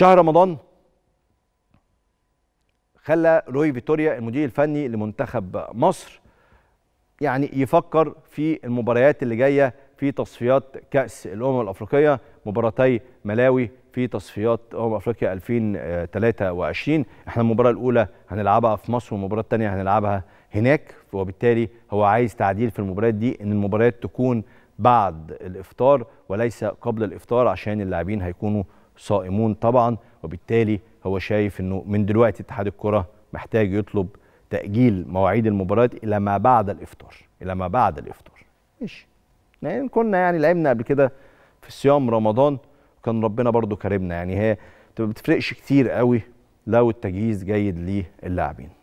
شهر رمضان خلى روي فيتوريا المدير الفني لمنتخب مصر يعني يفكر في المباريات اللي جايه في تصفيات كاس الامم الافريقيه مباراتي ملاوي في تصفيات امم افريقيا 2023 احنا المباراه الاولى هنلعبها في مصر والمباراه الثانيه هنلعبها هناك وبالتالي هو عايز تعديل في المباريات دي ان المباريات تكون بعد الافطار وليس قبل الافطار عشان اللاعبين هيكونوا صائمون طبعا وبالتالي هو شايف انه من دلوقتي اتحاد الكره محتاج يطلب تاجيل مواعيد المباريات الى ما بعد الافطار الى ما بعد الافطار ماشي يعني كنا يعني لعبنا قبل كده في صيام رمضان وكان ربنا برضو كرمنا يعني هي ما بتفرقش كتير قوي لو التجهيز جيد للاعبين